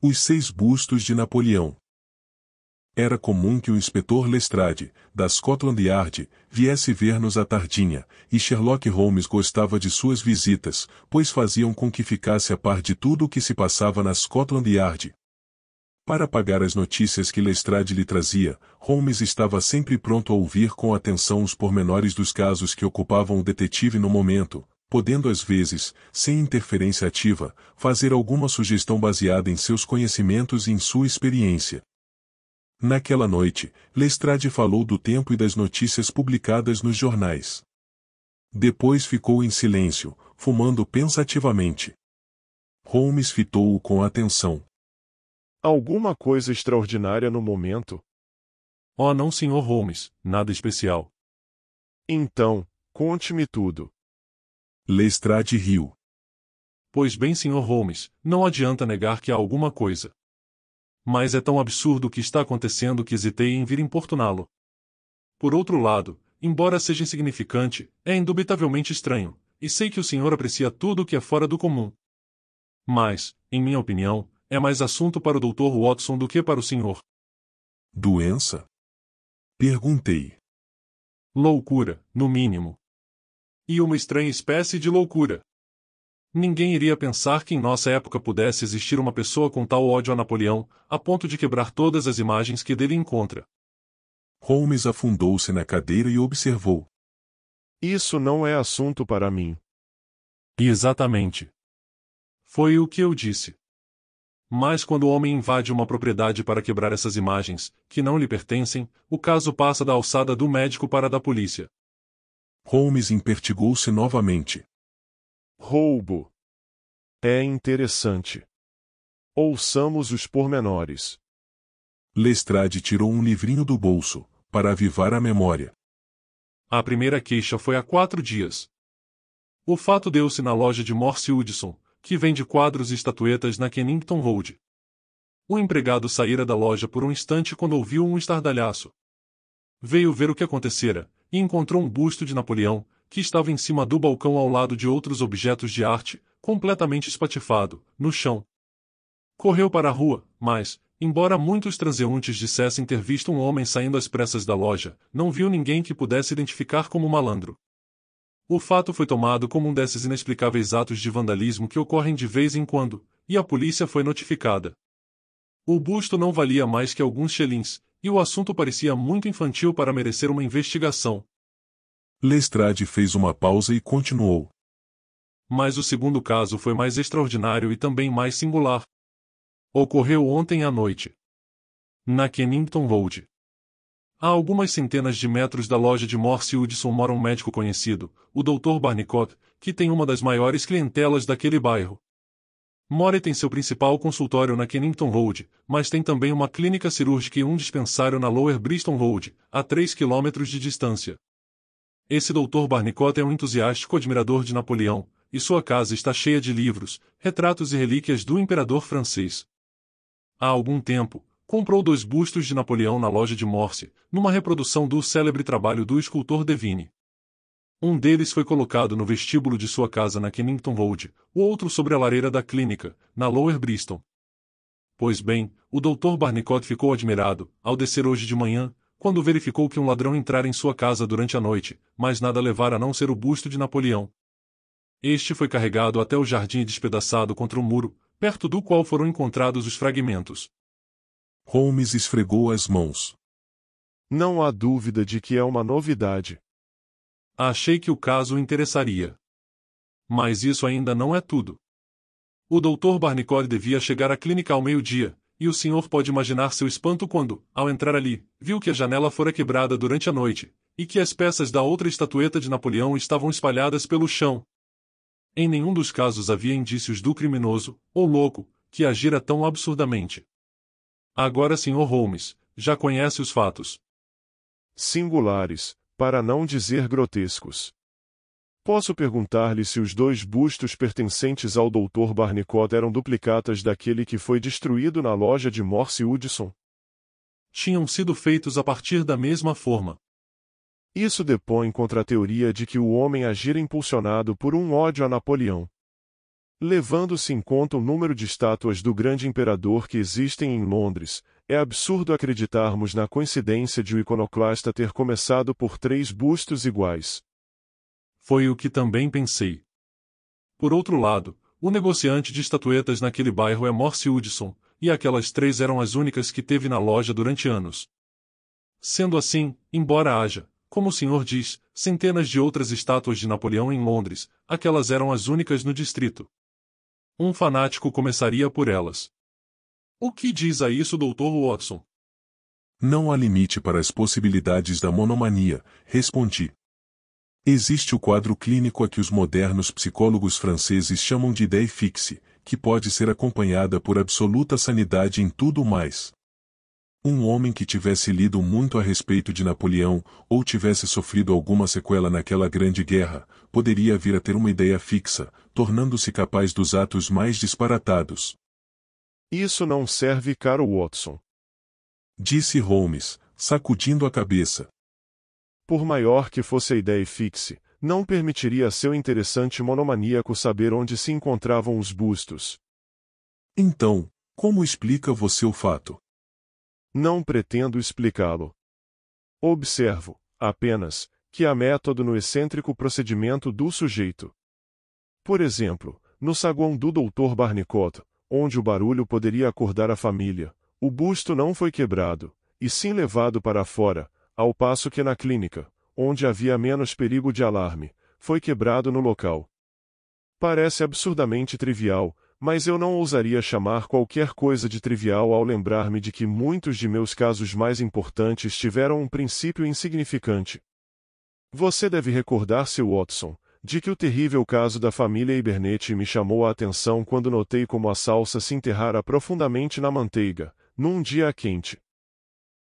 Os seis bustos de Napoleão. Era comum que o inspetor Lestrade, da Scotland Yard, viesse ver-nos à tardinha, e Sherlock Holmes gostava de suas visitas, pois faziam com que ficasse a par de tudo o que se passava na Scotland Yard. Para pagar as notícias que Lestrade lhe trazia, Holmes estava sempre pronto a ouvir com atenção os pormenores dos casos que ocupavam o detetive no momento, podendo às vezes, sem interferência ativa, fazer alguma sugestão baseada em seus conhecimentos e em sua experiência. Naquela noite, Lestrade falou do tempo e das notícias publicadas nos jornais. Depois ficou em silêncio, fumando pensativamente. Holmes fitou-o com atenção. Alguma coisa extraordinária no momento? Oh, não, Sr. Holmes, nada especial. Então, conte-me tudo. Lestrade riu. Pois bem, Sr. Holmes, não adianta negar que há alguma coisa. Mas é tão absurdo o que está acontecendo que hesitei em vir importuná-lo. Por outro lado, embora seja insignificante, é indubitavelmente estranho, e sei que o senhor aprecia tudo o que é fora do comum. Mas, em minha opinião, é mais assunto para o Dr. Watson do que para o senhor. Doença? Perguntei. Loucura, no mínimo. E uma estranha espécie de loucura. Ninguém iria pensar que em nossa época pudesse existir uma pessoa com tal ódio a Napoleão, a ponto de quebrar todas as imagens que dele encontra. Holmes afundou-se na cadeira e observou. Isso não é assunto para mim. Exatamente. Foi o que eu disse. Mas quando o homem invade uma propriedade para quebrar essas imagens, que não lhe pertencem, o caso passa da alçada do médico para da polícia. Holmes impertigou-se novamente. Roubo. É interessante. Ouçamos os pormenores. Lestrade tirou um livrinho do bolso, para avivar a memória. A primeira queixa foi há quatro dias. O fato deu-se na loja de Morse Hudson, que vende quadros e estatuetas na Kennington Road. O empregado saíra da loja por um instante quando ouviu um estardalhaço. Veio ver o que acontecera, e encontrou um busto de Napoleão, que estava em cima do balcão ao lado de outros objetos de arte, completamente espatifado, no chão. Correu para a rua, mas, embora muitos transeuntes dissessem ter visto um homem saindo às pressas da loja, não viu ninguém que pudesse identificar como malandro. O fato foi tomado como um desses inexplicáveis atos de vandalismo que ocorrem de vez em quando, e a polícia foi notificada. O busto não valia mais que alguns xelins e o assunto parecia muito infantil para merecer uma investigação. Lestrade fez uma pausa e continuou. Mas o segundo caso foi mais extraordinário e também mais singular. Ocorreu ontem à noite. Na Kennington Road. A algumas centenas de metros da loja de Morse Hudson mora um médico conhecido, o Dr. Barnicott, que tem uma das maiores clientelas daquele bairro. Mori tem seu principal consultório na Kennington Road, mas tem também uma clínica cirúrgica e um dispensário na Lower Bristol Road, a 3 km de distância. Esse Dr. Barnicot é um entusiástico admirador de Napoleão, e sua casa está cheia de livros, retratos e relíquias do imperador francês. Há algum tempo, comprou dois bustos de Napoleão na loja de Morse, numa reprodução do célebre trabalho do escultor Devine. Um deles foi colocado no vestíbulo de sua casa na Kennington Road, o outro sobre a lareira da clínica, na Lower Bristol. Pois bem, o Dr. Barnicot ficou admirado, ao descer hoje de manhã, quando verificou que um ladrão entrara em sua casa durante a noite, mas nada levara a não ser o busto de Napoleão. Este foi carregado até o jardim e despedaçado contra o um muro, perto do qual foram encontrados os fragmentos. Holmes esfregou as mãos. Não há dúvida de que é uma novidade. Achei que o caso interessaria. Mas isso ainda não é tudo. O Dr. Barnicore devia chegar à clínica ao meio-dia, e o senhor pode imaginar seu espanto quando, ao entrar ali, viu que a janela fora quebrada durante a noite, e que as peças da outra estatueta de Napoleão estavam espalhadas pelo chão. Em nenhum dos casos havia indícios do criminoso, ou louco, que agira tão absurdamente. Agora, senhor Holmes, já conhece os fatos. Singulares, para não dizer grotescos. Posso perguntar-lhe se os dois bustos pertencentes ao Dr. Barnicot eram duplicatas daquele que foi destruído na loja de Morse Hudson? Tinham sido feitos a partir da mesma forma. Isso depõe contra a teoria de que o homem agira impulsionado por um ódio a Napoleão. Levando-se em conta o número de estátuas do grande imperador que existem em Londres, é absurdo acreditarmos na coincidência de o iconoclasta ter começado por três bustos iguais. Foi o que também pensei. Por outro lado, o negociante de estatuetas naquele bairro é Morse Hudson, e aquelas três eram as únicas que teve na loja durante anos. Sendo assim, embora haja, como o senhor diz, centenas de outras estátuas de Napoleão em Londres, aquelas eram as únicas no distrito. Um fanático começaria por elas. O que diz a isso, Dr. Watson? Não há limite para as possibilidades da monomania, respondi. Existe o quadro clínico a que os modernos psicólogos franceses chamam de ideia fixe, que pode ser acompanhada por absoluta sanidade em tudo mais. Um homem que tivesse lido muito a respeito de Napoleão, ou tivesse sofrido alguma sequela naquela grande guerra, poderia vir a ter uma ideia fixa, tornando-se capaz dos atos mais disparatados. Isso não serve, caro Watson. Disse Holmes, sacudindo a cabeça. Por maior que fosse a ideia fixe, não permitiria a seu interessante monomaníaco saber onde se encontravam os bustos. Então, como explica você o fato? Não pretendo explicá-lo. Observo, apenas, que há método no excêntrico procedimento do sujeito. Por exemplo, no saguão do Dr. Barnicot, onde o barulho poderia acordar a família, o busto não foi quebrado, e sim levado para fora, ao passo que na clínica, onde havia menos perigo de alarme, foi quebrado no local. Parece absurdamente trivial, mas eu não ousaria chamar qualquer coisa de trivial ao lembrar-me de que muitos de meus casos mais importantes tiveram um princípio insignificante. Você deve recordar-se, Watson, de que o terrível caso da família Ibernete me chamou a atenção quando notei como a salsa se enterrara profundamente na manteiga, num dia quente.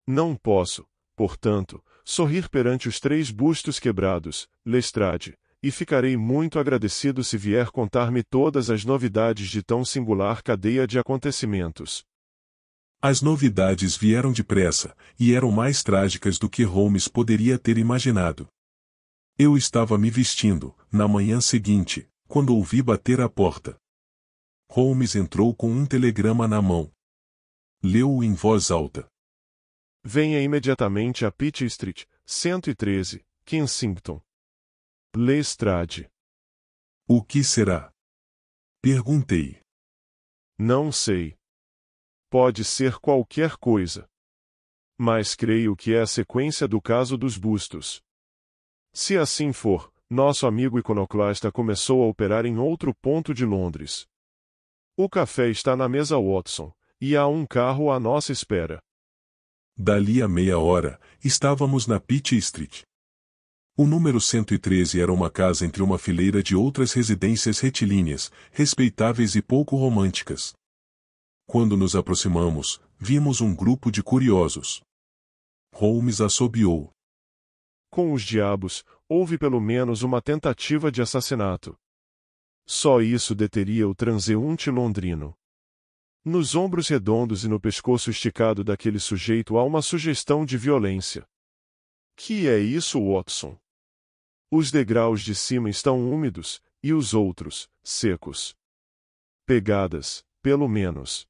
Não posso, portanto, sorrir perante os três bustos quebrados, Lestrade, e ficarei muito agradecido se vier contar-me todas as novidades de tão singular cadeia de acontecimentos. As novidades vieram depressa, e eram mais trágicas do que Holmes poderia ter imaginado. Eu estava me vestindo, na manhã seguinte, quando ouvi bater à porta. Holmes entrou com um telegrama na mão. Leu-o em voz alta. Venha imediatamente a Pitt Street, 113, Kensington. Lestrade. O que será? Perguntei. Não sei. Pode ser qualquer coisa. Mas creio que é a sequência do caso dos bustos. Se assim for, nosso amigo iconoclasta começou a operar em outro ponto de Londres. O café está na mesa Watson, e há um carro à nossa espera. Dali a meia hora, estávamos na Pitt Street. O número 113 era uma casa entre uma fileira de outras residências retilíneas, respeitáveis e pouco românticas. Quando nos aproximamos, vimos um grupo de curiosos. Holmes assobiou com os diabos, houve pelo menos uma tentativa de assassinato. Só isso deteria o transeunte londrino. Nos ombros redondos e no pescoço esticado daquele sujeito há uma sugestão de violência. Que é isso, Watson? Os degraus de cima estão úmidos, e os outros, secos. Pegadas, pelo menos.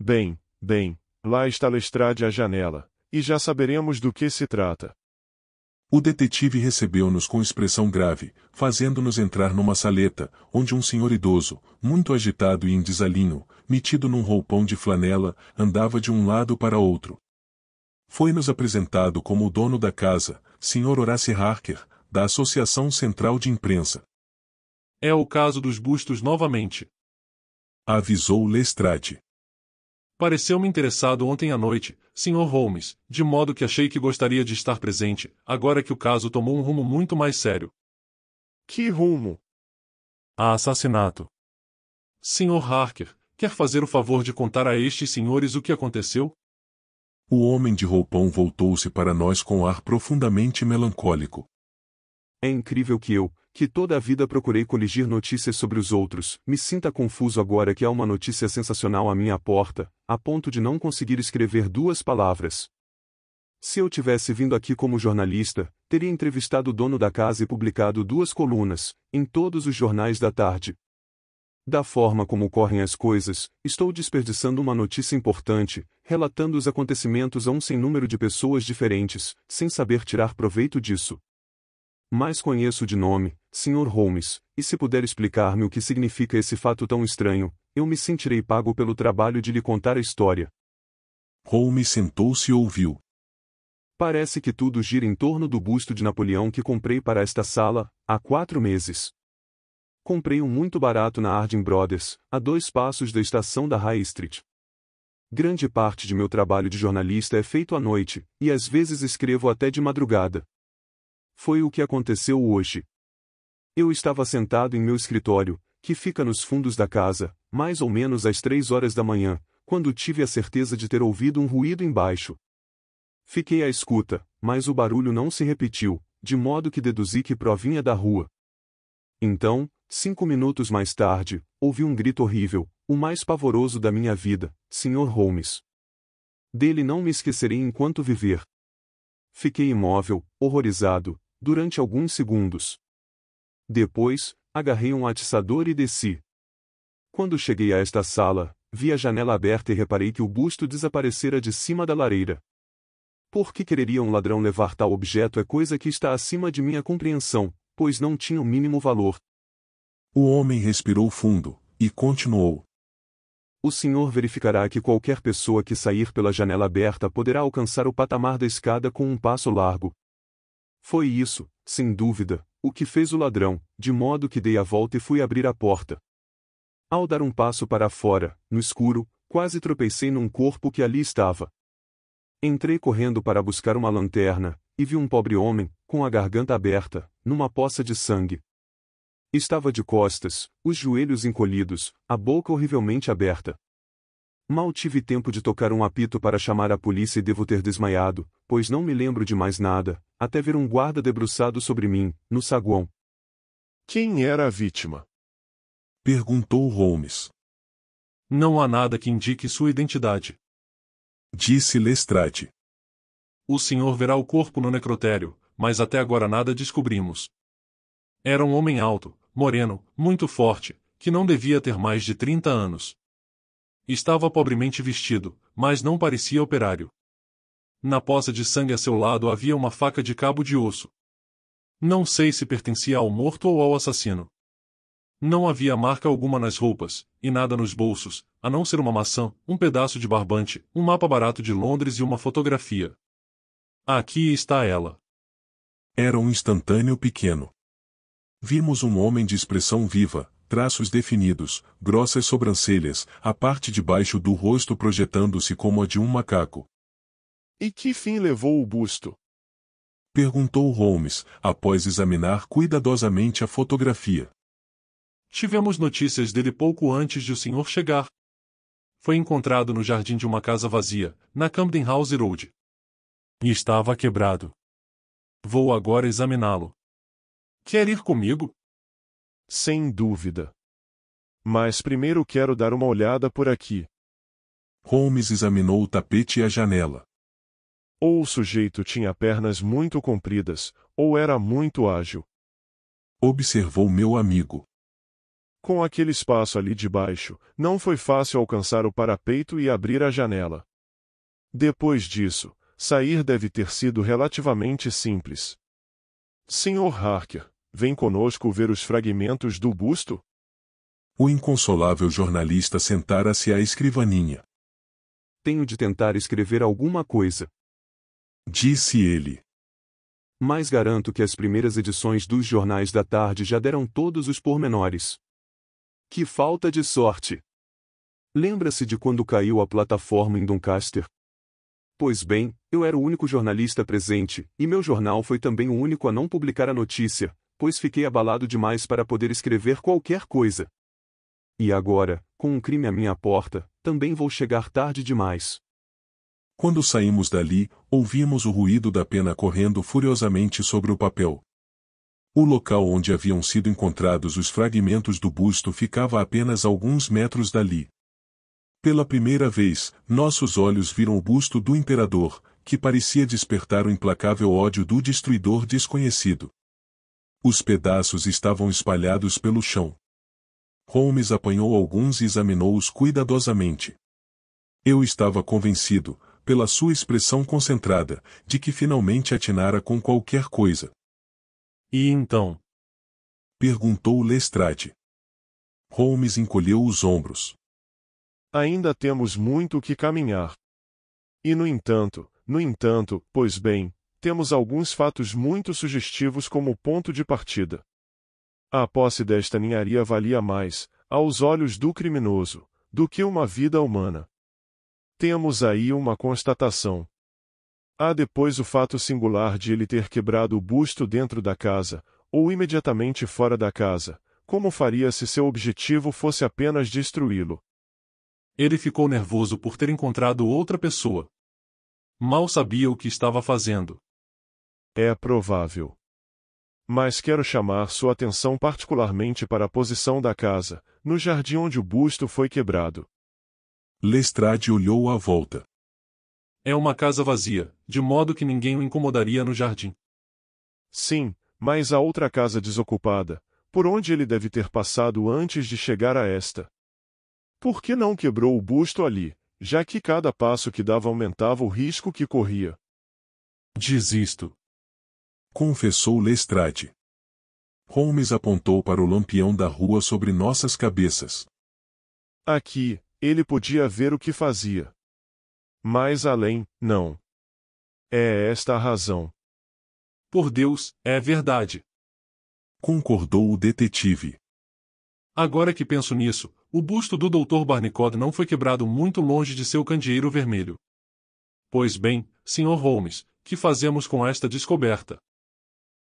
Bem, bem, lá está Lestrade à janela, e já saberemos do que se trata. O detetive recebeu-nos com expressão grave, fazendo-nos entrar numa saleta, onde um senhor idoso, muito agitado e em desalinho, metido num roupão de flanela, andava de um lado para outro. Foi-nos apresentado como o dono da casa, Sr. Horace Harker, da Associação Central de Imprensa. É o caso dos bustos novamente. Avisou Lestrade. Pareceu-me interessado ontem à noite, Sr. Holmes, de modo que achei que gostaria de estar presente, agora que o caso tomou um rumo muito mais sério. Que rumo? A assassinato. Sr. Harker, quer fazer o favor de contar a estes senhores o que aconteceu? O homem de roupão voltou-se para nós com um ar profundamente melancólico. É incrível que eu, que toda a vida procurei coligir notícias sobre os outros, me sinta confuso agora que há uma notícia sensacional à minha porta, a ponto de não conseguir escrever duas palavras. Se eu tivesse vindo aqui como jornalista, teria entrevistado o dono da casa e publicado duas colunas, em todos os jornais da tarde. Da forma como correm as coisas, estou desperdiçando uma notícia importante, relatando os acontecimentos a um sem número de pessoas diferentes, sem saber tirar proveito disso. Mas conheço de nome, Sr. Holmes, e se puder explicar-me o que significa esse fato tão estranho, eu me sentirei pago pelo trabalho de lhe contar a história. Holmes sentou-se e ouviu. Parece que tudo gira em torno do busto de Napoleão que comprei para esta sala, há quatro meses. Comprei um muito barato na Arden Brothers, a dois passos da estação da High Street. Grande parte de meu trabalho de jornalista é feito à noite, e às vezes escrevo até de madrugada. Foi o que aconteceu hoje. Eu estava sentado em meu escritório, que fica nos fundos da casa, mais ou menos às três horas da manhã, quando tive a certeza de ter ouvido um ruído embaixo. Fiquei à escuta, mas o barulho não se repetiu, de modo que deduzi que provinha da rua. Então, cinco minutos mais tarde, ouvi um grito horrível, o mais pavoroso da minha vida, Sr. Holmes. Dele não me esquecerei enquanto viver. Fiquei imóvel, horrorizado, durante alguns segundos. Depois, agarrei um atiçador e desci. Quando cheguei a esta sala, vi a janela aberta e reparei que o busto desaparecera de cima da lareira. Por que quereria um ladrão levar tal objeto é coisa que está acima de minha compreensão, pois não tinha o mínimo valor. O homem respirou fundo, e continuou. O senhor verificará que qualquer pessoa que sair pela janela aberta poderá alcançar o patamar da escada com um passo largo, foi isso, sem dúvida, o que fez o ladrão, de modo que dei a volta e fui abrir a porta. Ao dar um passo para fora, no escuro, quase tropecei num corpo que ali estava. Entrei correndo para buscar uma lanterna, e vi um pobre homem, com a garganta aberta, numa poça de sangue. Estava de costas, os joelhos encolhidos, a boca horrivelmente aberta. Mal tive tempo de tocar um apito para chamar a polícia e devo ter desmaiado, pois não me lembro de mais nada, até ver um guarda debruçado sobre mim, no saguão. Quem era a vítima? Perguntou Holmes. Não há nada que indique sua identidade. Disse Lestrade. O senhor verá o corpo no necrotério, mas até agora nada descobrimos. Era um homem alto, moreno, muito forte, que não devia ter mais de 30 anos. Estava pobremente vestido, mas não parecia operário. Na poça de sangue a seu lado havia uma faca de cabo de osso. Não sei se pertencia ao morto ou ao assassino. Não havia marca alguma nas roupas, e nada nos bolsos, a não ser uma maçã, um pedaço de barbante, um mapa barato de Londres e uma fotografia. Aqui está ela. Era um instantâneo pequeno. Vimos um homem de expressão viva, traços definidos, grossas sobrancelhas, a parte de baixo do rosto projetando-se como a de um macaco, e que fim levou o busto? Perguntou Holmes, após examinar cuidadosamente a fotografia. Tivemos notícias dele pouco antes de o senhor chegar. Foi encontrado no jardim de uma casa vazia, na Camden House Road. E estava quebrado. Vou agora examiná-lo. Quer ir comigo? Sem dúvida. Mas primeiro quero dar uma olhada por aqui. Holmes examinou o tapete e a janela. Ou o sujeito tinha pernas muito compridas, ou era muito ágil. Observou meu amigo. Com aquele espaço ali debaixo, não foi fácil alcançar o parapeito e abrir a janela. Depois disso, sair deve ter sido relativamente simples. Sr. Harker, vem conosco ver os fragmentos do busto? O inconsolável jornalista sentara-se à escrivaninha. Tenho de tentar escrever alguma coisa. Disse ele. Mas garanto que as primeiras edições dos jornais da tarde já deram todos os pormenores. Que falta de sorte! Lembra-se de quando caiu a plataforma em Doncaster? Pois bem, eu era o único jornalista presente, e meu jornal foi também o único a não publicar a notícia, pois fiquei abalado demais para poder escrever qualquer coisa. E agora, com um crime à minha porta, também vou chegar tarde demais. Quando saímos dali, ouvimos o ruído da pena correndo furiosamente sobre o papel. O local onde haviam sido encontrados os fragmentos do busto ficava a apenas alguns metros dali. Pela primeira vez, nossos olhos viram o busto do imperador, que parecia despertar o implacável ódio do destruidor desconhecido. Os pedaços estavam espalhados pelo chão. Holmes apanhou alguns e examinou-os cuidadosamente. Eu estava convencido, pela sua expressão concentrada, de que finalmente atinara com qualquer coisa. E então? Perguntou Lestrade. Holmes encolheu os ombros. Ainda temos muito que caminhar. E no entanto, no entanto, pois bem, temos alguns fatos muito sugestivos como ponto de partida. A posse desta ninharia valia mais, aos olhos do criminoso, do que uma vida humana. Temos aí uma constatação. Há depois o fato singular de ele ter quebrado o busto dentro da casa, ou imediatamente fora da casa, como faria se seu objetivo fosse apenas destruí-lo. Ele ficou nervoso por ter encontrado outra pessoa. Mal sabia o que estava fazendo. É provável. Mas quero chamar sua atenção particularmente para a posição da casa, no jardim onde o busto foi quebrado. Lestrade olhou à volta. É uma casa vazia, de modo que ninguém o incomodaria no jardim. Sim, mas a outra casa desocupada, por onde ele deve ter passado antes de chegar a esta. Por que não quebrou o busto ali, já que cada passo que dava aumentava o risco que corria? Desisto. Confessou Lestrade. Holmes apontou para o lampião da rua sobre nossas cabeças. Aqui, ele podia ver o que fazia. Mais além, não. É esta a razão. Por Deus, é verdade. Concordou o detetive. Agora que penso nisso, o busto do Dr. Barnicot não foi quebrado muito longe de seu candeeiro vermelho. Pois bem, Sr. Holmes, que fazemos com esta descoberta?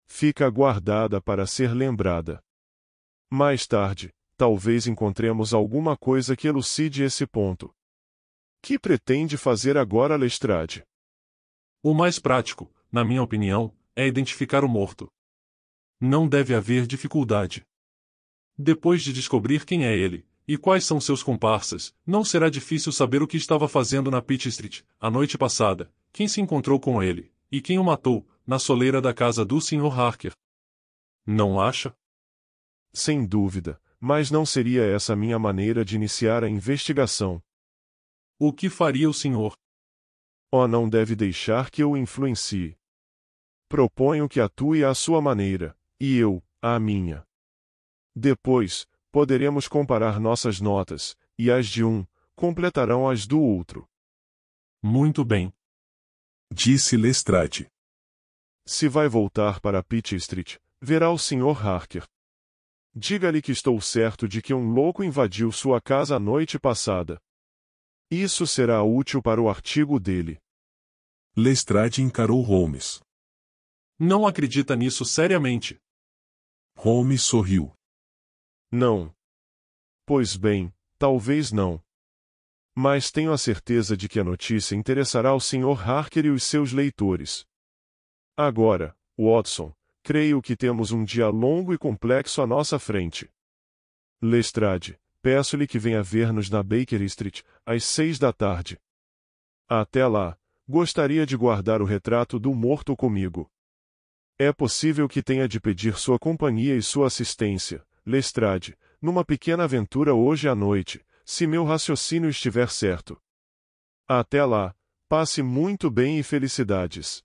Fica guardada para ser lembrada. Mais tarde, talvez encontremos alguma coisa que elucide esse ponto. Que pretende fazer agora Lestrade? O mais prático, na minha opinião, é identificar o morto. Não deve haver dificuldade. Depois de descobrir quem é ele, e quais são seus comparsas, não será difícil saber o que estava fazendo na Pitt Street, a noite passada, quem se encontrou com ele, e quem o matou, na soleira da casa do Sr. Harker. Não acha? Sem dúvida, mas não seria essa minha maneira de iniciar a investigação. O que faria o senhor? Oh, não deve deixar que eu influencie. Proponho que atue à sua maneira, e eu, à minha. Depois, poderemos comparar nossas notas, e as de um completarão as do outro. Muito bem. Disse Lestrade. Se vai voltar para Pitt Street, verá o Sr. Harker. Diga-lhe que estou certo de que um louco invadiu sua casa a noite passada. Isso será útil para o artigo dele. Lestrade encarou Holmes. Não acredita nisso seriamente. Holmes sorriu. Não. Pois bem, talvez não. Mas tenho a certeza de que a notícia interessará ao Sr. Harker e os seus leitores. Agora, Watson, creio que temos um dia longo e complexo à nossa frente. Lestrade, peço-lhe que venha ver-nos na Baker Street, às seis da tarde. Até lá, gostaria de guardar o retrato do morto comigo. É possível que tenha de pedir sua companhia e sua assistência, Lestrade, numa pequena aventura hoje à noite, se meu raciocínio estiver certo. Até lá, passe muito bem e felicidades.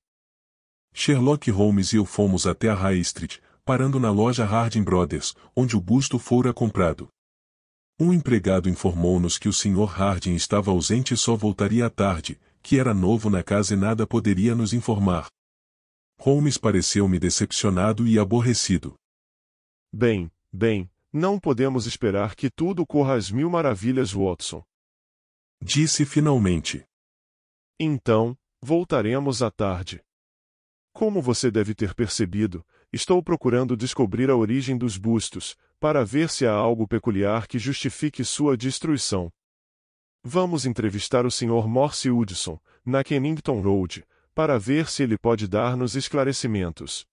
Sherlock Holmes e eu fomos até a High Street, parando na loja Harding Brothers, onde o busto fora comprado. Um empregado informou-nos que o Sr. Harding estava ausente e só voltaria à tarde, que era novo na casa e nada poderia nos informar. Holmes pareceu-me decepcionado e aborrecido. Bem, bem, não podemos esperar que tudo corra às mil maravilhas, Watson. Disse finalmente. Então, voltaremos à tarde. Como você deve ter percebido, estou procurando descobrir a origem dos bustos, para ver se há algo peculiar que justifique sua destruição. Vamos entrevistar o Sr. Morse Hudson, na Kennington Road, para ver se ele pode dar-nos esclarecimentos.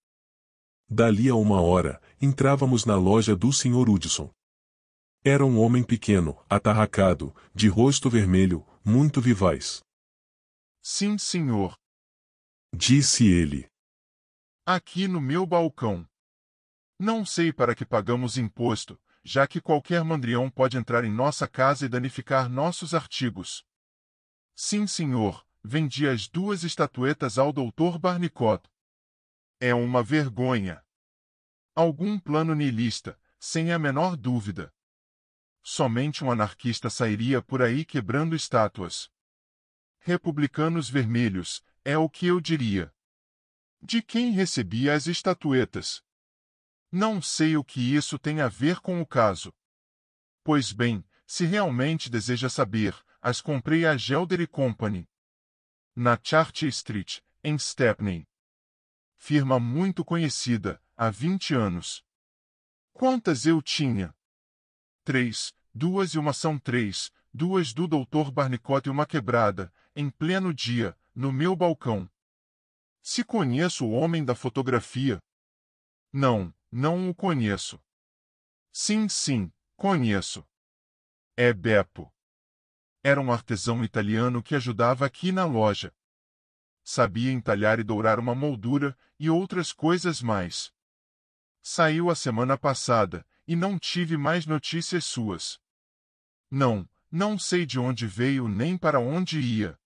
Dali a uma hora, entrávamos na loja do Sr. Hudson. Era um homem pequeno, atarracado, de rosto vermelho, muito vivaz. Sim, senhor. Disse ele. Aqui no meu balcão. Não sei para que pagamos imposto, já que qualquer mandrião pode entrar em nossa casa e danificar nossos artigos. Sim, senhor, vendi as duas estatuetas ao doutor Barnicot. É uma vergonha. Algum plano niilista, sem a menor dúvida. Somente um anarquista sairia por aí quebrando estátuas. Republicanos vermelhos, é o que eu diria de quem recebia as estatuetas. Não sei o que isso tem a ver com o caso. Pois bem, se realmente deseja saber, as comprei a Gelder Company. Na Chart Street, em Stepney. Firma muito conhecida, há 20 anos. Quantas eu tinha? Três, duas e uma são três, duas do Dr. Barnicot e uma quebrada, em pleno dia, no meu balcão. Se conheço o homem da fotografia? Não, não o conheço. Sim, sim, conheço. É Beppo. Era um artesão italiano que ajudava aqui na loja. Sabia entalhar e dourar uma moldura e outras coisas mais. Saiu a semana passada e não tive mais notícias suas. Não, não sei de onde veio nem para onde ia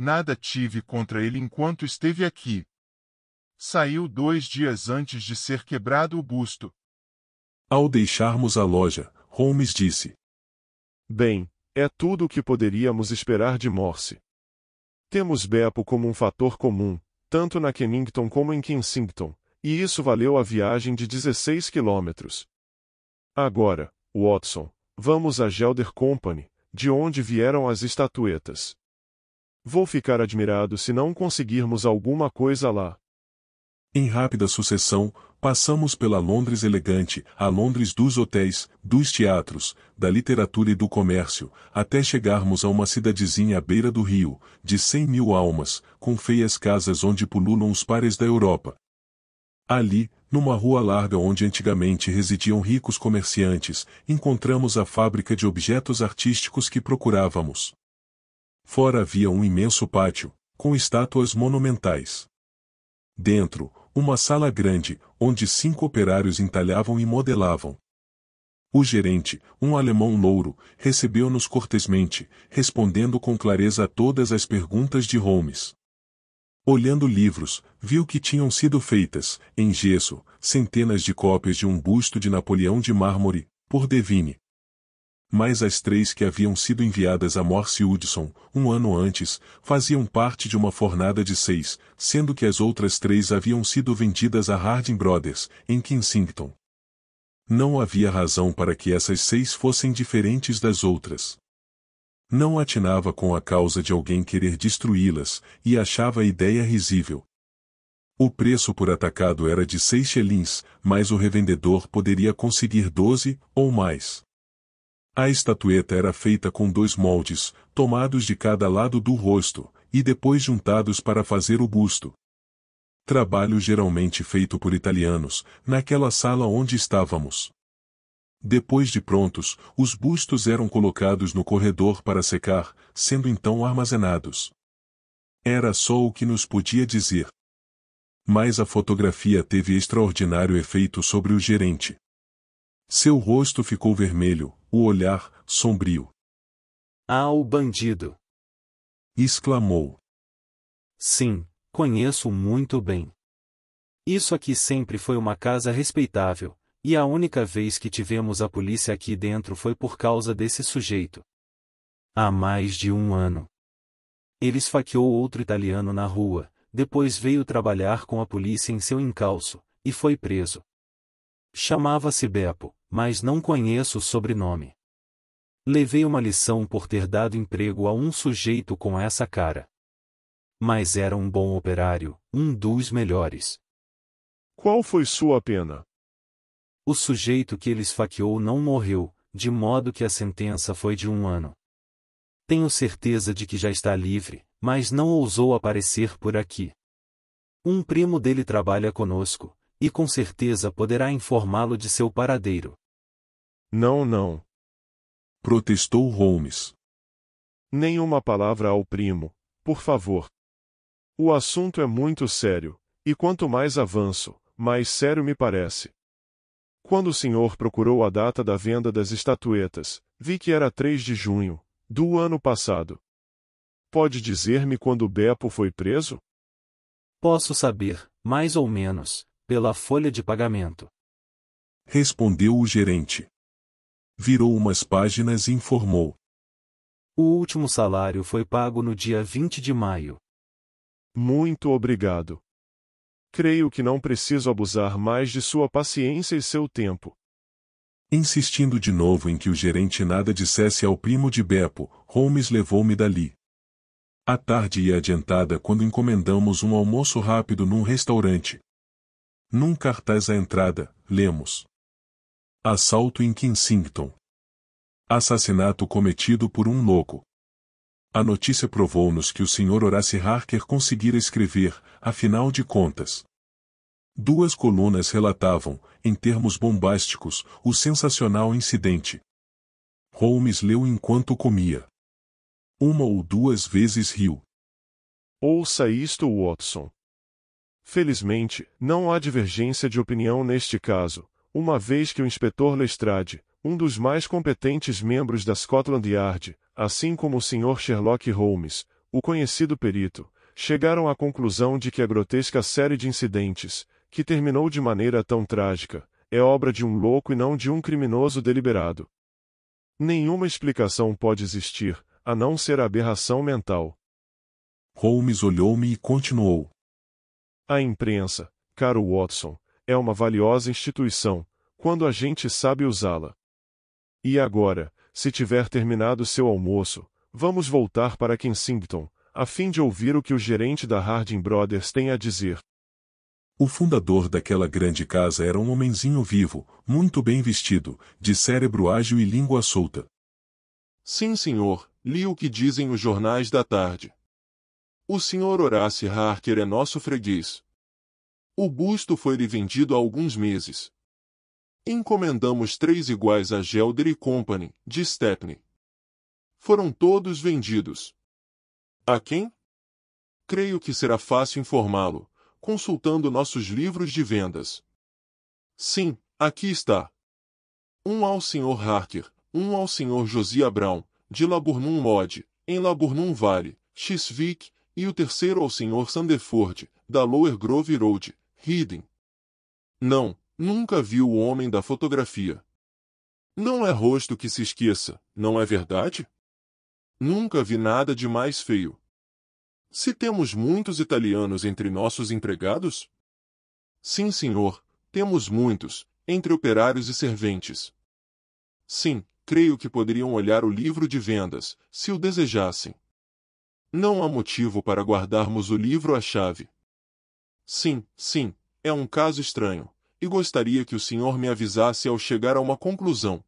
nada tive contra ele enquanto esteve aqui. Saiu dois dias antes de ser quebrado o busto. Ao deixarmos a loja, Holmes disse: Bem, é tudo o que poderíamos esperar de Morse. Temos Beppo como um fator comum, tanto na Kennington como em Kensington, e isso valeu a viagem de 16 quilômetros. Agora, Watson, vamos à Gelder Company, de onde vieram as estatuetas. Vou ficar admirado se não conseguirmos alguma coisa lá. Em rápida sucessão, passamos pela Londres elegante, a Londres dos hotéis, dos teatros, da literatura e do comércio, até chegarmos a uma cidadezinha à beira do rio, de cem mil almas, com feias casas onde pululam os pares da Europa. Ali, numa rua larga onde antigamente residiam ricos comerciantes, encontramos a fábrica de objetos artísticos que procurávamos. Fora havia um imenso pátio, com estátuas monumentais. Dentro, uma sala grande, onde cinco operários entalhavam e modelavam. O gerente, um alemão louro, recebeu-nos cortesmente, respondendo com clareza a todas as perguntas de Holmes. Olhando livros, viu que tinham sido feitas, em gesso, centenas de cópias de um busto de Napoleão de mármore, por Devine, mas as três que haviam sido enviadas a Morse Hudson, um ano antes, faziam parte de uma fornada de seis, sendo que as outras três haviam sido vendidas a Harding Brothers, em Kensington. Não havia razão para que essas seis fossem diferentes das outras. Não atinava com a causa de alguém querer destruí-las, e achava a ideia risível. O preço por atacado era de seis shillings, mas o revendedor poderia conseguir doze, ou mais. A estatueta era feita com dois moldes, tomados de cada lado do rosto, e depois juntados para fazer o busto. Trabalho geralmente feito por italianos, naquela sala onde estávamos. Depois de prontos, os bustos eram colocados no corredor para secar, sendo então armazenados. Era só o que nos podia dizer. Mas a fotografia teve extraordinário efeito sobre o gerente. Seu rosto ficou vermelho, o olhar, sombrio. Ah, o bandido! exclamou. Sim, conheço muito bem. Isso aqui sempre foi uma casa respeitável, e a única vez que tivemos a polícia aqui dentro foi por causa desse sujeito. Há mais de um ano. Ele esfaqueou outro italiano na rua, depois veio trabalhar com a polícia em seu encalço, e foi preso. Chamava-se Beppo mas não conheço o sobrenome. Levei uma lição por ter dado emprego a um sujeito com essa cara. Mas era um bom operário, um dos melhores. Qual foi sua pena? O sujeito que ele esfaqueou não morreu, de modo que a sentença foi de um ano. Tenho certeza de que já está livre, mas não ousou aparecer por aqui. Um primo dele trabalha conosco, e com certeza poderá informá-lo de seu paradeiro. Não, não. Protestou Holmes. Nenhuma palavra ao primo, por favor. O assunto é muito sério, e quanto mais avanço, mais sério me parece. Quando o senhor procurou a data da venda das estatuetas, vi que era 3 de junho, do ano passado. Pode dizer-me quando Beppo foi preso? Posso saber, mais ou menos, pela folha de pagamento. Respondeu o gerente virou umas páginas e informou. O último salário foi pago no dia 20 de maio. Muito obrigado. Creio que não preciso abusar mais de sua paciência e seu tempo. Insistindo de novo em que o gerente nada dissesse ao primo de Beppo, Holmes levou-me dali. A tarde ia adiantada quando encomendamos um almoço rápido num restaurante. Num cartaz à entrada, lemos. Assalto em Kensington. Assassinato cometido por um louco. A notícia provou-nos que o Sr. Horace Harker conseguira escrever, afinal de contas. Duas colunas relatavam, em termos bombásticos, o sensacional incidente. Holmes leu enquanto comia. Uma ou duas vezes riu. Ouça isto, Watson. Felizmente, não há divergência de opinião neste caso uma vez que o inspetor Lestrade, um dos mais competentes membros da Scotland Yard, assim como o Sr. Sherlock Holmes, o conhecido perito, chegaram à conclusão de que a grotesca série de incidentes, que terminou de maneira tão trágica, é obra de um louco e não de um criminoso deliberado. Nenhuma explicação pode existir, a não ser a aberração mental. Holmes olhou-me e continuou. A imprensa, caro Watson, é uma valiosa instituição, quando a gente sabe usá-la. E agora, se tiver terminado seu almoço, vamos voltar para Kensington, a fim de ouvir o que o gerente da Harding Brothers tem a dizer. O fundador daquela grande casa era um homenzinho vivo, muito bem vestido, de cérebro ágil e língua solta. Sim, senhor, li o que dizem os jornais da tarde. O senhor Horace Harker é nosso freguês, o busto foi-lhe vendido há alguns meses. Encomendamos três iguais a Gelder Company, de Stepney. Foram todos vendidos. A quem? Creio que será fácil informá-lo, consultando nossos livros de vendas. Sim, aqui está. Um ao Sr. Harker, um ao Sr. Josia Brown, de Laburnum Mod, em Laburnum Vale, Chiswick, e o terceiro ao Sr. Sandeford, da Lower Grove Road, Hidden. Não, nunca vi o homem da fotografia. Não é rosto que se esqueça, não é verdade? Nunca vi nada de mais feio. Se temos muitos italianos entre nossos empregados? Sim, senhor, temos muitos, entre operários e serventes. Sim, creio que poderiam olhar o livro de vendas, se o desejassem. Não há motivo para guardarmos o livro à chave. Sim, sim, é um caso estranho, e gostaria que o senhor me avisasse ao chegar a uma conclusão.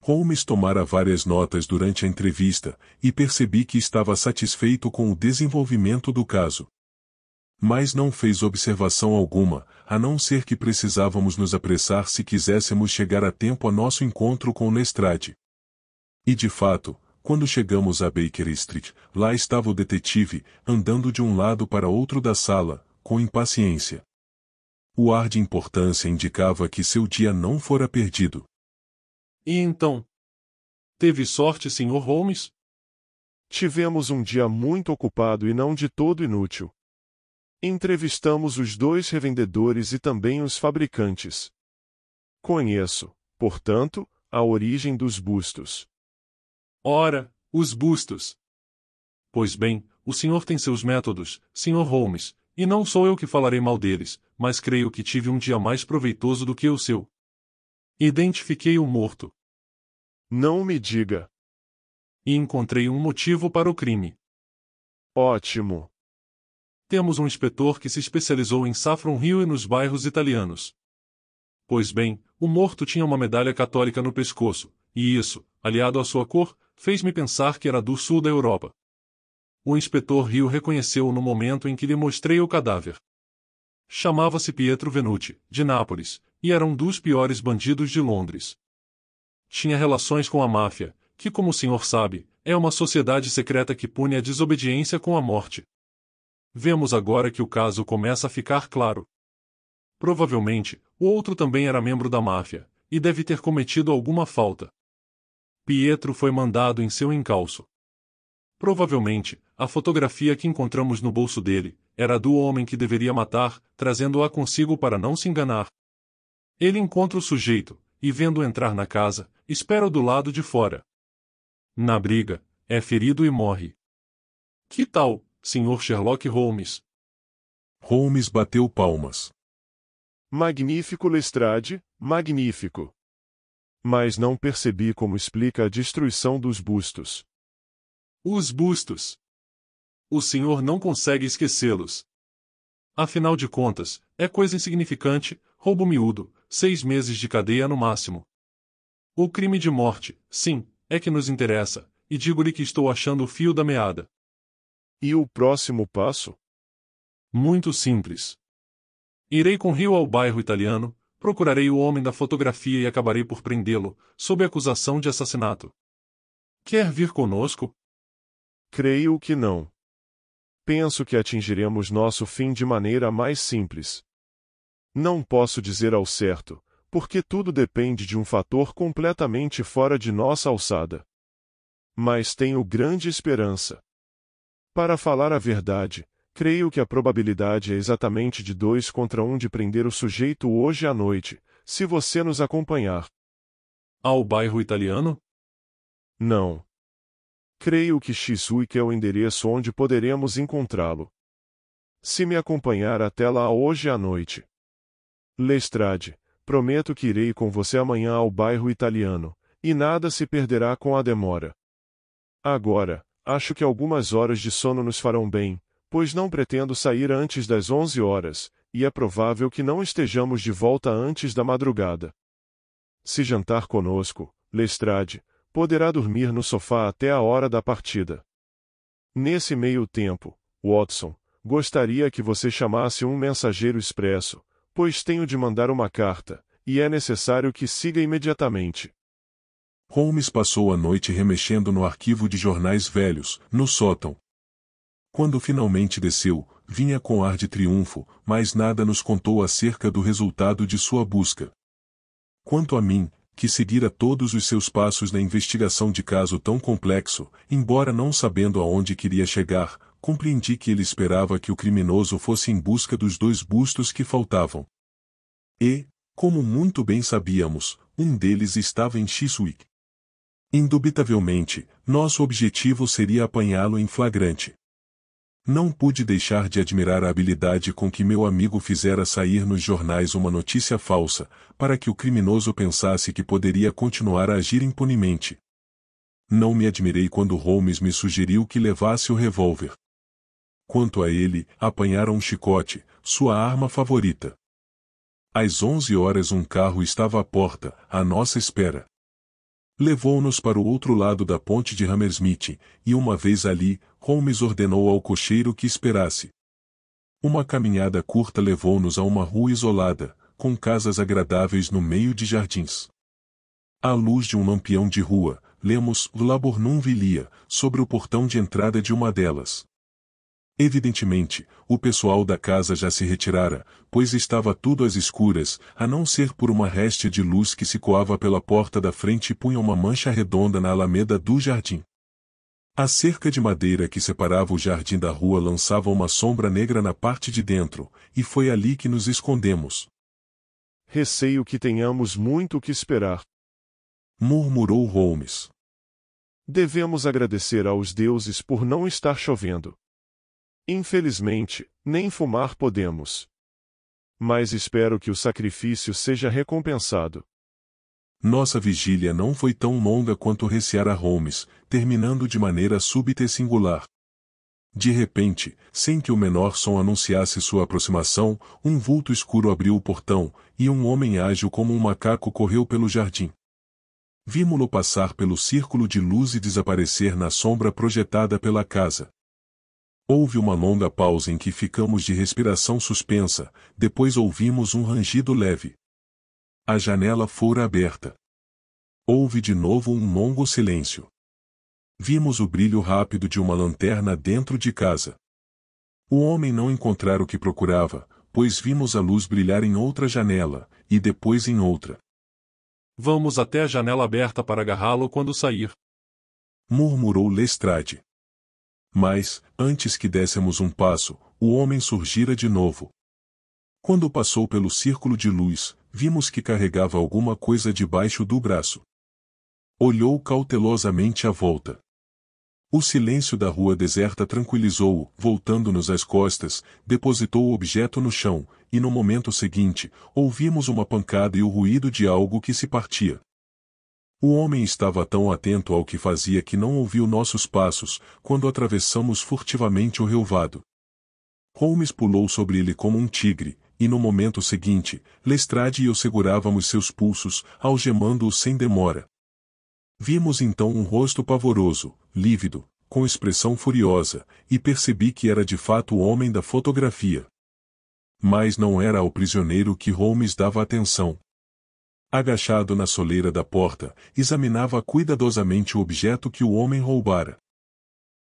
Holmes tomara várias notas durante a entrevista, e percebi que estava satisfeito com o desenvolvimento do caso. Mas não fez observação alguma, a não ser que precisávamos nos apressar se quiséssemos chegar a tempo a nosso encontro com Lestrade. E de fato, quando chegamos a Baker Street, lá estava o detetive, andando de um lado para outro da sala, com impaciência. O ar de importância indicava que seu dia não fora perdido. E então? Teve sorte, Sr. Holmes? Tivemos um dia muito ocupado e não de todo inútil. Entrevistamos os dois revendedores e também os fabricantes. Conheço, portanto, a origem dos bustos. Ora, os bustos. Pois bem, o senhor tem seus métodos, Sr. Holmes, e não sou eu que falarei mal deles, mas creio que tive um dia mais proveitoso do que o seu. Identifiquei o morto. Não me diga. E encontrei um motivo para o crime. Ótimo. Temos um inspetor que se especializou em Saffron Rio e nos bairros italianos. Pois bem, o morto tinha uma medalha católica no pescoço, e isso, aliado à sua cor, fez-me pensar que era do sul da Europa. O inspetor Rio reconheceu-o no momento em que lhe mostrei o cadáver. Chamava-se Pietro Venuti, de Nápoles, e era um dos piores bandidos de Londres. Tinha relações com a máfia, que, como o senhor sabe, é uma sociedade secreta que pune a desobediência com a morte. Vemos agora que o caso começa a ficar claro. Provavelmente, o outro também era membro da máfia, e deve ter cometido alguma falta. Pietro foi mandado em seu encalço. Provavelmente, a fotografia que encontramos no bolso dele era do homem que deveria matar, trazendo-a consigo para não se enganar. Ele encontra o sujeito, e vendo entrar na casa, espera do lado de fora. Na briga, é ferido e morre. Que tal, Sr. Sherlock Holmes? Holmes bateu palmas. Magnífico Lestrade, magnífico. Mas não percebi como explica a destruição dos bustos. Os bustos o senhor não consegue esquecê-los. Afinal de contas, é coisa insignificante, roubo miúdo, seis meses de cadeia no máximo. O crime de morte, sim, é que nos interessa, e digo-lhe que estou achando o fio da meada. E o próximo passo? Muito simples. Irei com Rio ao bairro italiano, procurarei o homem da fotografia e acabarei por prendê-lo, sob acusação de assassinato. Quer vir conosco? Creio que não penso que atingiremos nosso fim de maneira mais simples. Não posso dizer ao certo, porque tudo depende de um fator completamente fora de nossa alçada. Mas tenho grande esperança. Para falar a verdade, creio que a probabilidade é exatamente de dois contra um de prender o sujeito hoje à noite, se você nos acompanhar. Ao bairro italiano? Não, Creio que Shizuika é o endereço onde poderemos encontrá-lo. Se me acompanhar até lá hoje à noite. Lestrade, prometo que irei com você amanhã ao bairro italiano, e nada se perderá com a demora. Agora, acho que algumas horas de sono nos farão bem, pois não pretendo sair antes das onze horas, e é provável que não estejamos de volta antes da madrugada. Se jantar conosco, Lestrade, poderá dormir no sofá até a hora da partida. Nesse meio tempo, Watson, gostaria que você chamasse um mensageiro expresso, pois tenho de mandar uma carta, e é necessário que siga imediatamente. Holmes passou a noite remexendo no arquivo de jornais velhos, no sótão. Quando finalmente desceu, vinha com ar de triunfo, mas nada nos contou acerca do resultado de sua busca. Quanto a mim, que seguira todos os seus passos na investigação de caso tão complexo, embora não sabendo aonde queria chegar, compreendi que ele esperava que o criminoso fosse em busca dos dois bustos que faltavam. E, como muito bem sabíamos, um deles estava em Chiswick. Indubitavelmente, nosso objetivo seria apanhá-lo em flagrante. Não pude deixar de admirar a habilidade com que meu amigo fizera sair nos jornais uma notícia falsa, para que o criminoso pensasse que poderia continuar a agir impunemente. Não me admirei quando Holmes me sugeriu que levasse o revólver. Quanto a ele, apanhara um chicote, sua arma favorita. Às onze horas um carro estava à porta, à nossa espera. Levou-nos para o outro lado da ponte de Hammersmith, e uma vez ali, Holmes ordenou ao cocheiro que esperasse. Uma caminhada curta levou-nos a uma rua isolada, com casas agradáveis no meio de jardins. À luz de um lampião de rua, lemos Laburnum Vilia, sobre o portão de entrada de uma delas. Evidentemente, o pessoal da casa já se retirara, pois estava tudo às escuras, a não ser por uma réstia de luz que se coava pela porta da frente e punha uma mancha redonda na alameda do jardim. A cerca de madeira que separava o jardim da rua lançava uma sombra negra na parte de dentro, e foi ali que nos escondemos. Receio que tenhamos muito o que esperar. Murmurou Holmes. Devemos agradecer aos deuses por não estar chovendo. Infelizmente, nem fumar podemos. Mas espero que o sacrifício seja recompensado. Nossa vigília não foi tão longa quanto receara Holmes, terminando de maneira súbita e singular. De repente, sem que o menor som anunciasse sua aproximação, um vulto escuro abriu o portão, e um homem ágil como um macaco correu pelo jardim. vimo lo passar pelo círculo de luz e desaparecer na sombra projetada pela casa. Houve uma longa pausa em que ficamos de respiração suspensa, depois ouvimos um rangido leve. A janela fora aberta. Houve de novo um longo silêncio. Vimos o brilho rápido de uma lanterna dentro de casa. O homem não encontrara o que procurava, pois vimos a luz brilhar em outra janela, e depois em outra. Vamos até a janela aberta para agarrá-lo quando sair. Murmurou Lestrade. Mas, antes que dessemos um passo, o homem surgira de novo. Quando passou pelo círculo de luz, vimos que carregava alguma coisa debaixo do braço. Olhou cautelosamente à volta. O silêncio da rua deserta tranquilizou-o, voltando-nos às costas, depositou o objeto no chão, e no momento seguinte, ouvimos uma pancada e o ruído de algo que se partia. O homem estava tão atento ao que fazia que não ouviu nossos passos, quando atravessamos furtivamente o relvado. Holmes pulou sobre ele como um tigre, e no momento seguinte, Lestrade e eu segurávamos seus pulsos, algemando-os sem demora. Vimos então um rosto pavoroso, lívido, com expressão furiosa, e percebi que era de fato o homem da fotografia. Mas não era ao prisioneiro que Holmes dava atenção. Agachado na soleira da porta, examinava cuidadosamente o objeto que o homem roubara.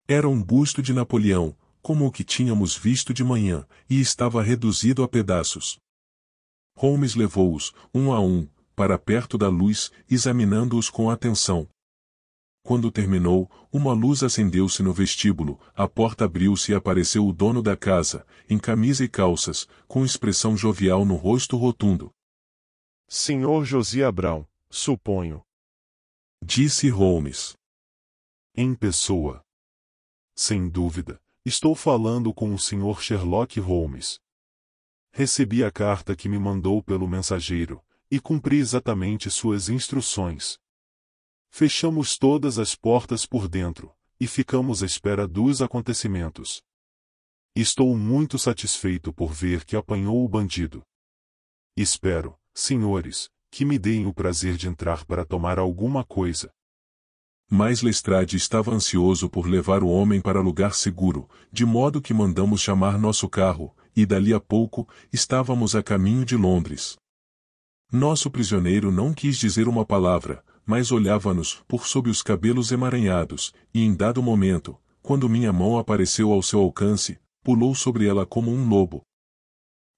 Era um busto de Napoleão, como o que tínhamos visto de manhã, e estava reduzido a pedaços. Holmes levou-os, um a um, para perto da luz, examinando-os com atenção. Quando terminou, uma luz acendeu-se no vestíbulo, a porta abriu-se e apareceu o dono da casa, em camisa e calças, com expressão jovial no rosto rotundo. Senhor Josia Brown, suponho. Disse Holmes. Em pessoa. Sem dúvida, estou falando com o Sr. Sherlock Holmes. Recebi a carta que me mandou pelo mensageiro, e cumpri exatamente suas instruções. Fechamos todas as portas por dentro, e ficamos à espera dos acontecimentos. Estou muito satisfeito por ver que apanhou o bandido. Espero, senhores, que me deem o prazer de entrar para tomar alguma coisa. Mas Lestrade estava ansioso por levar o homem para lugar seguro, de modo que mandamos chamar nosso carro, e dali a pouco, estávamos a caminho de Londres. Nosso prisioneiro não quis dizer uma palavra, mas olhava-nos por sob os cabelos emaranhados, e em dado momento, quando minha mão apareceu ao seu alcance, pulou sobre ela como um lobo,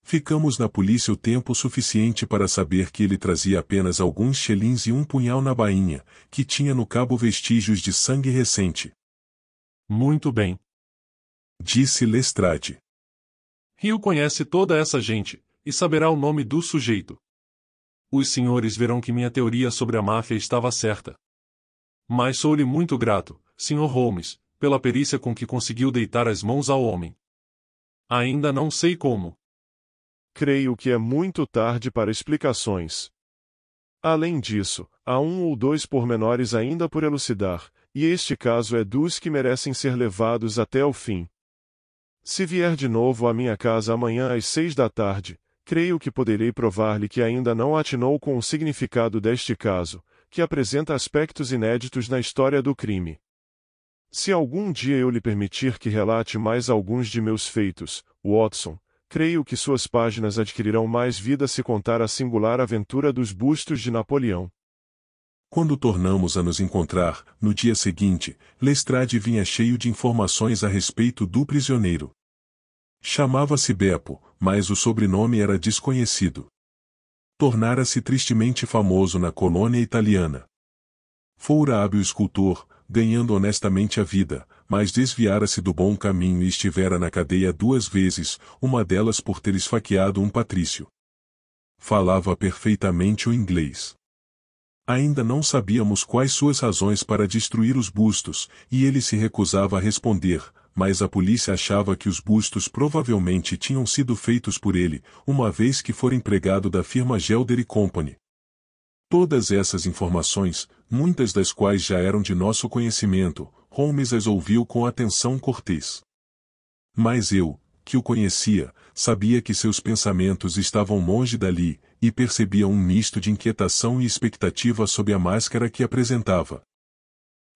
Ficamos na polícia o tempo suficiente para saber que ele trazia apenas alguns xelins e um punhal na bainha, que tinha no cabo vestígios de sangue recente. Muito bem. Disse Lestrade. Rio conhece toda essa gente, e saberá o nome do sujeito. Os senhores verão que minha teoria sobre a máfia estava certa. Mas sou-lhe muito grato, Sr. Holmes, pela perícia com que conseguiu deitar as mãos ao homem. Ainda não sei como creio que é muito tarde para explicações. Além disso, há um ou dois pormenores ainda por elucidar, e este caso é dos que merecem ser levados até o fim. Se vier de novo à minha casa amanhã às seis da tarde, creio que poderei provar-lhe que ainda não atinou com o significado deste caso, que apresenta aspectos inéditos na história do crime. Se algum dia eu lhe permitir que relate mais alguns de meus feitos, Watson, creio que suas páginas adquirirão mais vida se contar a singular aventura dos bustos de Napoleão. Quando tornamos a nos encontrar, no dia seguinte, Lestrade vinha cheio de informações a respeito do prisioneiro. Chamava-se Beppo, mas o sobrenome era desconhecido. Tornara-se tristemente famoso na colônia italiana. Fora hábil escultor, ganhando honestamente a vida, mas desviara-se do bom caminho e estivera na cadeia duas vezes, uma delas por ter esfaqueado um patrício. Falava perfeitamente o inglês. Ainda não sabíamos quais suas razões para destruir os bustos, e ele se recusava a responder, mas a polícia achava que os bustos provavelmente tinham sido feitos por ele, uma vez que for empregado da firma Gelder Company. Todas essas informações, muitas das quais já eram de nosso conhecimento, Holmes as ouviu com atenção cortês. Mas eu, que o conhecia, sabia que seus pensamentos estavam longe dali, e percebia um misto de inquietação e expectativa sob a máscara que apresentava.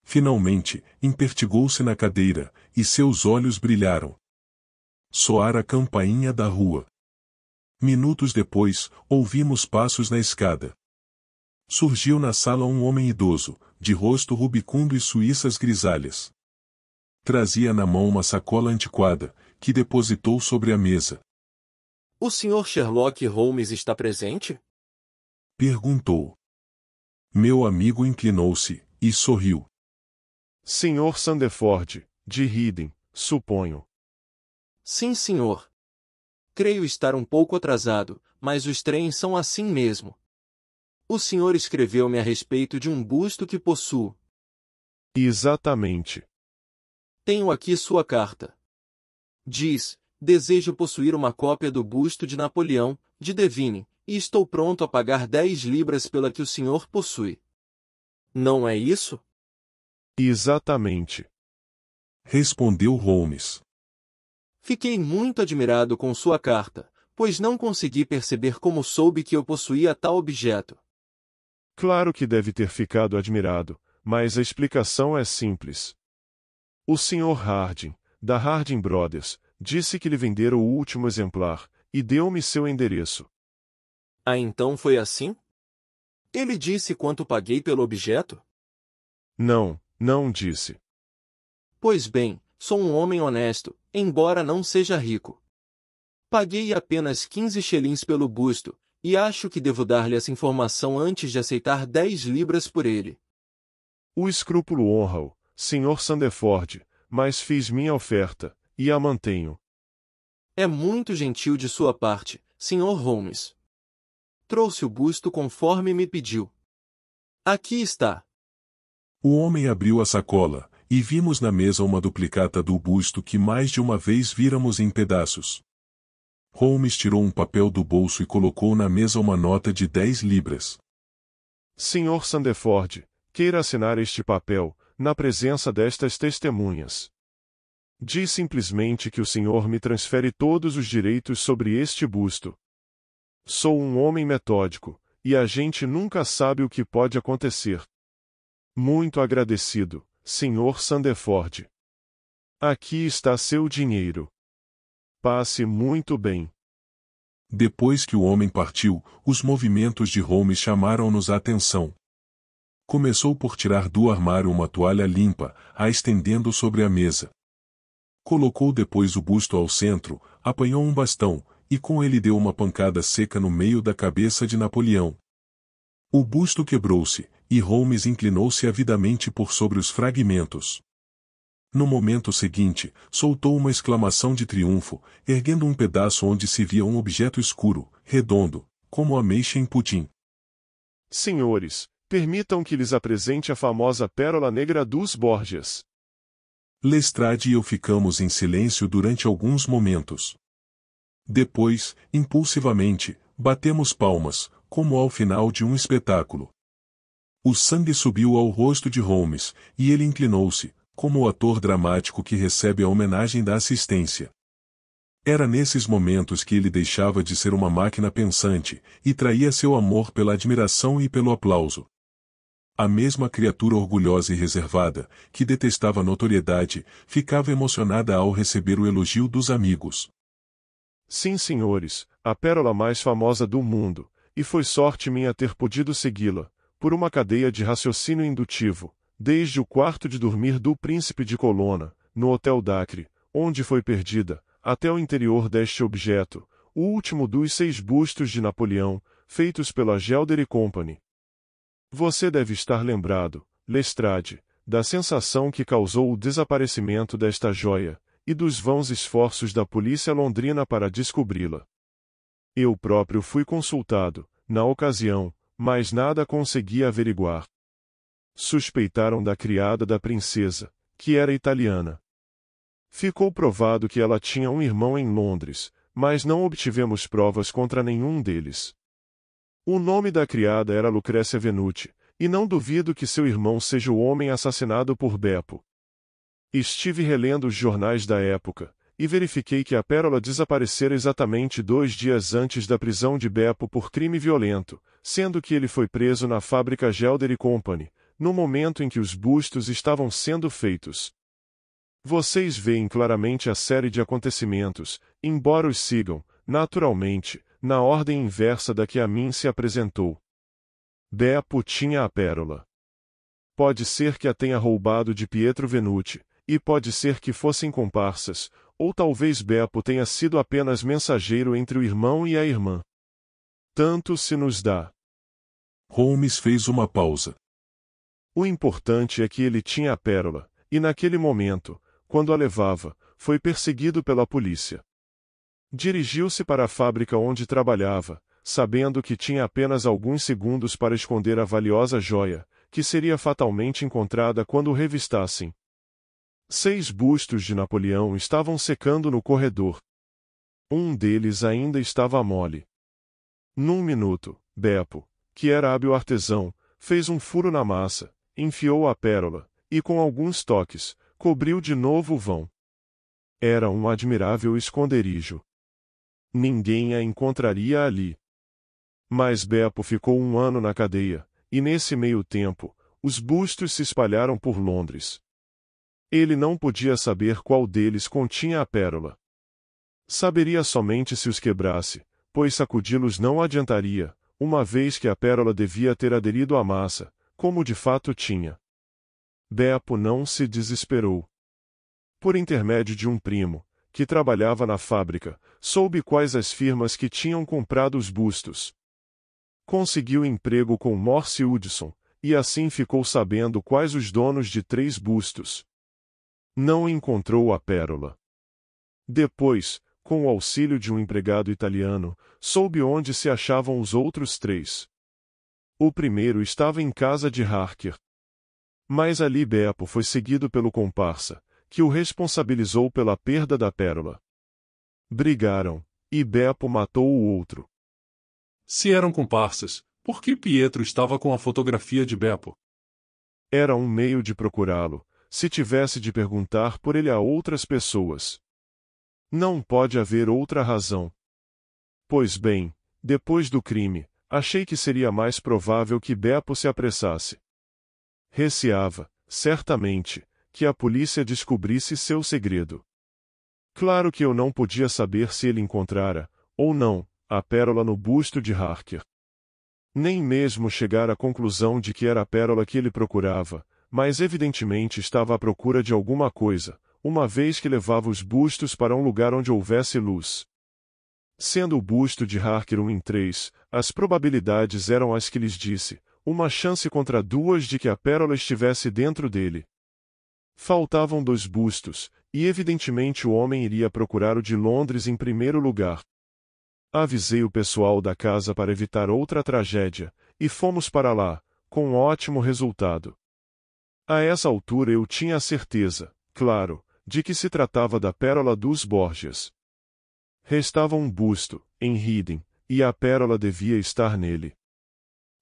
Finalmente, impertigou-se na cadeira, e seus olhos brilharam. Soara a campainha da rua. Minutos depois, ouvimos passos na escada. Surgiu na sala um homem idoso, de rosto rubicundo e suíças grisalhas. Trazia na mão uma sacola antiquada, que depositou sobre a mesa. O Sr. Sherlock Holmes está presente? Perguntou. Meu amigo inclinou-se e sorriu. Sr. Sandeford, de Riden, suponho. Sim, senhor. Creio estar um pouco atrasado, mas os trens são assim mesmo. O senhor escreveu-me a respeito de um busto que possuo. Exatamente. Tenho aqui sua carta. Diz: Desejo possuir uma cópia do busto de Napoleão, de Devine, e estou pronto a pagar 10 libras pela que o senhor possui. Não é isso? Exatamente. Respondeu Holmes. Fiquei muito admirado com sua carta, pois não consegui perceber como soube que eu possuía tal objeto. Claro que deve ter ficado admirado, mas a explicação é simples. O Sr. Harding, da Harding Brothers, disse que lhe vendera o último exemplar, e deu-me seu endereço. Ah, então foi assim? Ele disse quanto paguei pelo objeto? Não, não disse. Pois bem, sou um homem honesto, embora não seja rico. Paguei apenas 15 shillings pelo busto, e acho que devo dar-lhe essa informação antes de aceitar dez libras por ele. O escrúpulo honra-o, Sr. Sandeford, mas fiz minha oferta, e a mantenho. É muito gentil de sua parte, Sr. Holmes. Trouxe o busto conforme me pediu. Aqui está. O homem abriu a sacola, e vimos na mesa uma duplicata do busto que mais de uma vez viramos em pedaços. Holmes tirou um papel do bolso e colocou na mesa uma nota de 10 libras. Sr. Sandeford, queira assinar este papel, na presença destas testemunhas. Diz simplesmente que o senhor me transfere todos os direitos sobre este busto. Sou um homem metódico, e a gente nunca sabe o que pode acontecer. Muito agradecido, Sr. Sandeford. Aqui está seu dinheiro. Passe muito bem. Depois que o homem partiu, os movimentos de Holmes chamaram-nos a atenção. Começou por tirar do armário uma toalha limpa, a estendendo sobre a mesa. Colocou depois o busto ao centro, apanhou um bastão, e com ele deu uma pancada seca no meio da cabeça de Napoleão. O busto quebrou-se, e Holmes inclinou-se avidamente por sobre os fragmentos. No momento seguinte, soltou uma exclamação de triunfo, erguendo um pedaço onde se via um objeto escuro, redondo, como meixa em pudim. Senhores, permitam que lhes apresente a famosa Pérola Negra dos Borges. Lestrade e eu ficamos em silêncio durante alguns momentos. Depois, impulsivamente, batemos palmas, como ao final de um espetáculo. O sangue subiu ao rosto de Holmes, e ele inclinou-se, como o ator dramático que recebe a homenagem da assistência. Era nesses momentos que ele deixava de ser uma máquina pensante, e traía seu amor pela admiração e pelo aplauso. A mesma criatura orgulhosa e reservada, que detestava a notoriedade, ficava emocionada ao receber o elogio dos amigos. Sim, senhores, a pérola mais famosa do mundo, e foi sorte minha ter podido segui-la, por uma cadeia de raciocínio indutivo, desde o quarto de dormir do príncipe de Colona, no Hotel Dacre, onde foi perdida, até o interior deste objeto, o último dos seis bustos de Napoleão, feitos pela Gelder Company. Você deve estar lembrado, Lestrade, da sensação que causou o desaparecimento desta joia, e dos vãos esforços da polícia londrina para descobri-la. Eu próprio fui consultado, na ocasião, mas nada consegui averiguar suspeitaram da criada da princesa, que era italiana. Ficou provado que ela tinha um irmão em Londres, mas não obtivemos provas contra nenhum deles. O nome da criada era Lucrécia Venuti, e não duvido que seu irmão seja o homem assassinado por Beppo. Estive relendo os jornais da época, e verifiquei que a Pérola desaparecera exatamente dois dias antes da prisão de Beppo por crime violento, sendo que ele foi preso na fábrica Gelder Company, no momento em que os bustos estavam sendo feitos. Vocês veem claramente a série de acontecimentos, embora os sigam, naturalmente, na ordem inversa da que a mim se apresentou. Beppo tinha a pérola. Pode ser que a tenha roubado de Pietro Venuti, e pode ser que fossem comparsas, ou talvez Beppo tenha sido apenas mensageiro entre o irmão e a irmã. Tanto se nos dá. Holmes fez uma pausa. O importante é que ele tinha a pérola, e naquele momento, quando a levava, foi perseguido pela polícia. Dirigiu-se para a fábrica onde trabalhava, sabendo que tinha apenas alguns segundos para esconder a valiosa joia, que seria fatalmente encontrada quando o revistassem. Seis bustos de Napoleão estavam secando no corredor. Um deles ainda estava mole. Num minuto, Beppo, que era hábil artesão, fez um furo na massa, enfiou a pérola, e com alguns toques, cobriu de novo o vão. Era um admirável esconderijo. Ninguém a encontraria ali. Mas Beppo ficou um ano na cadeia, e nesse meio tempo, os bustos se espalharam por Londres. Ele não podia saber qual deles continha a pérola. Saberia somente se os quebrasse, pois sacudi-los não adiantaria, uma vez que a pérola devia ter aderido à massa, como de fato tinha. Beppo não se desesperou. Por intermédio de um primo, que trabalhava na fábrica, soube quais as firmas que tinham comprado os bustos. Conseguiu emprego com Morse Hudson, e assim ficou sabendo quais os donos de três bustos. Não encontrou a pérola. Depois, com o auxílio de um empregado italiano, soube onde se achavam os outros três. O primeiro estava em casa de Harker. Mas ali Beppo foi seguido pelo comparsa, que o responsabilizou pela perda da pérola. Brigaram, e Beppo matou o outro. Se eram comparsas, por que Pietro estava com a fotografia de Beppo? Era um meio de procurá-lo, se tivesse de perguntar por ele a outras pessoas. Não pode haver outra razão. Pois bem, depois do crime, Achei que seria mais provável que Beppo se apressasse. Receava, certamente, que a polícia descobrisse seu segredo. Claro que eu não podia saber se ele encontrara, ou não, a pérola no busto de Harker. Nem mesmo chegar à conclusão de que era a pérola que ele procurava, mas evidentemente estava à procura de alguma coisa, uma vez que levava os bustos para um lugar onde houvesse luz. Sendo o busto de Harker um em três, as probabilidades eram as que lhes disse, uma chance contra duas de que a pérola estivesse dentro dele. Faltavam dois bustos, e evidentemente o homem iria procurar o de Londres em primeiro lugar. Avisei o pessoal da casa para evitar outra tragédia, e fomos para lá, com um ótimo resultado. A essa altura eu tinha a certeza, claro, de que se tratava da pérola dos Borges. Restava um busto, em Riden, e a pérola devia estar nele.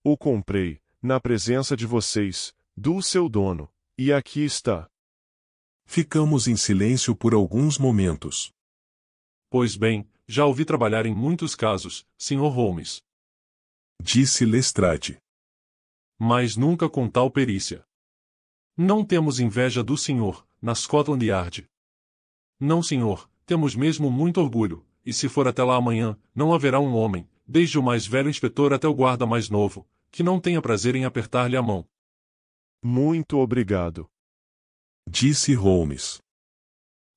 O comprei, na presença de vocês, do seu dono, e aqui está. Ficamos em silêncio por alguns momentos. Pois bem, já ouvi trabalhar em muitos casos, Sr. Holmes. Disse Lestrade. Mas nunca com tal perícia. Não temos inveja do senhor, na Scotland Yard. Não, senhor, temos mesmo muito orgulho, e se for até lá amanhã, não haverá um homem, desde o mais velho inspetor até o guarda mais novo, que não tenha prazer em apertar-lhe a mão. Muito obrigado. Disse Holmes.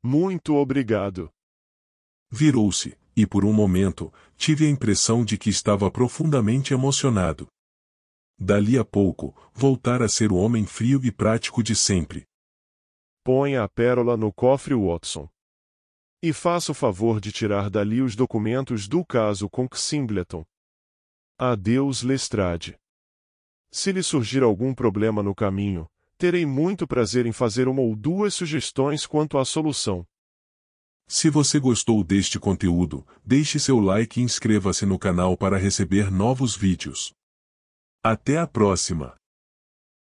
Muito obrigado. Virou-se, e por um momento, tive a impressão de que estava profundamente emocionado. Dali a pouco, voltara a ser o homem frio e prático de sempre. Põe a pérola no cofre, Watson. E faça o favor de tirar dali os documentos do caso com Xingleton. Adeus Lestrade. Se lhe surgir algum problema no caminho, terei muito prazer em fazer uma ou duas sugestões quanto à solução. Se você gostou deste conteúdo, deixe seu like e inscreva-se no canal para receber novos vídeos. Até a próxima!